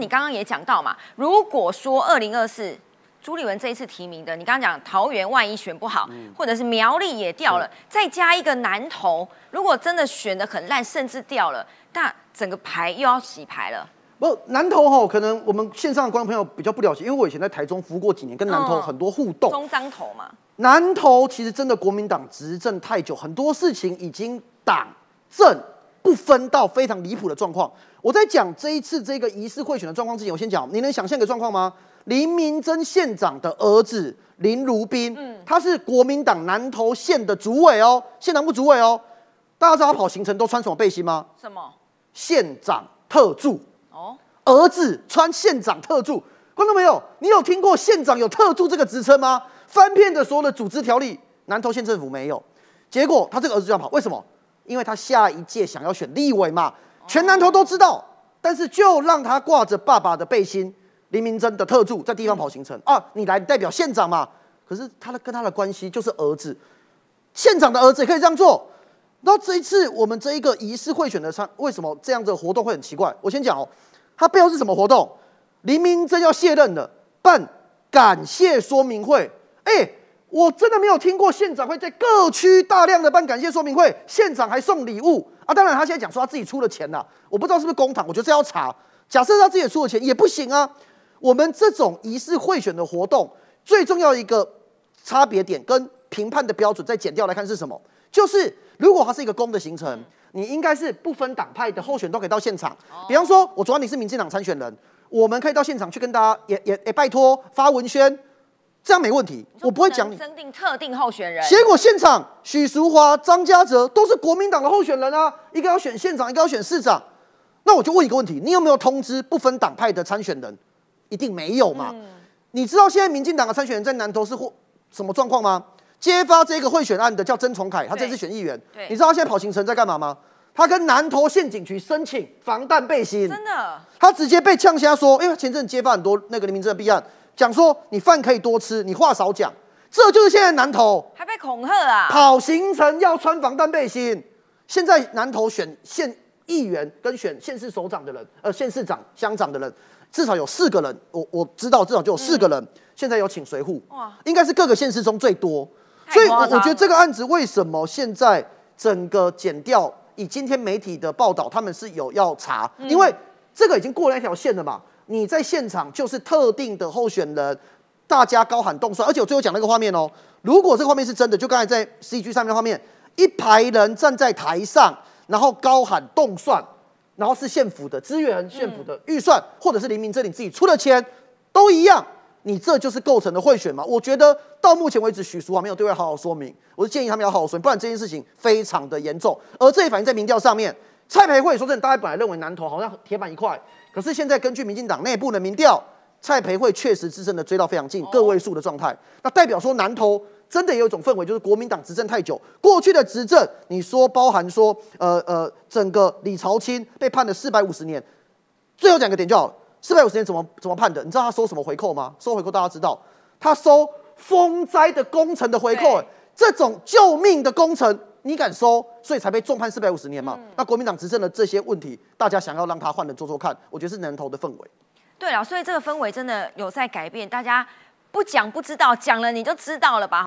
你刚刚也讲到嘛，如果说二零二四朱立文这一次提名的，你刚刚讲桃园万一选不好，或者是苗栗也掉了，再加一个南投，如果真的选的很烂，甚至掉了，那整个牌又要洗牌了。不，南投哈，可能我们线上的观众朋友比较不了解，因为我以前在台中服务过几年，跟南投很多互动。中彰投嘛。南投其实真的国民党执政太久，很多事情已经党政。不分到非常离谱的状况。我在讲这一次这个疑似贿选的状况之前，我先讲，你能想象一个状况吗？林明珍县长的儿子林如斌，嗯，他是国民党南投县的主委哦，县长部主委哦。大家知道他跑行程都穿什么背心吗？什么？县长特助哦。儿子穿县长特助，观众朋友，你有听过县长有特助这个职称吗？翻遍的所有的组织条例，南投县政府没有。结果他这个儿子就要跑，为什么？因为他下一届想要选立委嘛，全南投都知道。但是就让他挂着爸爸的背心，林明真的特助在地方跑行程啊，你来代表县长嘛？可是他的跟他的关系就是儿子，县长的儿子也可以这样做。那这一次我们这一个疑似贿选的参，为什么这样的活动会很奇怪？我先讲哦，他背后是什么活动？林明真要卸任了，办感谢说明会。哎。我真的没有听过县长会在各区大量的办感谢说明会，县长还送礼物啊！当然，他现在讲说他自己出了钱呐，我不知道是不是公帑，我觉得这要查。假设他自己出了钱也不行啊！我们这种仪式贿选的活动，最重要一个差别点跟评判的标准再减掉来看是什么？就是如果他是一个公的行程，你应该是不分党派的候选都可以到现场。比方说，我昨晚你是民进党参选人，我们可以到现场去跟大家也也也拜托发文宣。这样没问题，我不会讲你。指定特定候选人。结果现场许淑华、张家泽都是国民党的候选人啊，一个要选县长，一个要选市长。那我就问一个问题，你有没有通知不分党派的参选人？一定没有嘛。你知道现在民进党的参选人在南投是或什么状况吗？揭发这个贿选案的叫曾崇凯，他这次选议员。你知道他现在跑行程在干嘛吗？他跟南投县警局申请防弹背心。真的。他直接被呛瞎说，因为前阵揭发很多那个林明溱的弊案。讲说你饭可以多吃，你话少讲，这就是现在南投还被恐吓啊！跑行程要穿防弹背心。现在南投选县议员跟选县市首长的人，呃，县市长、乡长的人，至少有四个人，我我知道至少就有四个人。现在有请随护，哇，应该是各个县市中最多。所以我觉得这个案子为什么现在整个减掉？以今天媒体的报道，他们是有要查，因为这个已经过了一条线了嘛。你在现场就是特定的候选人，大家高喊动算，而且我最后讲那个画面哦，如果这个画面是真的，就刚才在 CG 上面的画面，一排人站在台上，然后高喊动算，然后是县府的资源、县府的预算，或者是林明哲你自己出的钱，都一样，你这就是构成的贿选嘛？我觉得到目前为止，许淑华没有对外好好说明，我建议他们要好好说明，不然这件事情非常的严重，而这一反映在民调上面。蔡培慧说：“证大家本来认为南投好像铁板一块，可是现在根据民进党内部的民调，蔡培慧确实执政的追到非常近个位数的状态。那代表说南投真的有一种氛围，就是国民党执政太久，过去的执政你说包含说，呃呃，整个李朝清被判了四百五十年，最后讲个点就好了，四百五十年怎么怎么判的？你知道他收什么回扣吗？收回扣大家知道，他收风灾的工程的回扣，这种救命的工程。”你敢收，所以才被重判四百五十年嘛？那国民党执政的这些问题，大家想要让他换人做做看，我觉得是人投的氛围。对啊，所以这个氛围真的有在改变。大家不讲不知道，讲了你就知道了吧。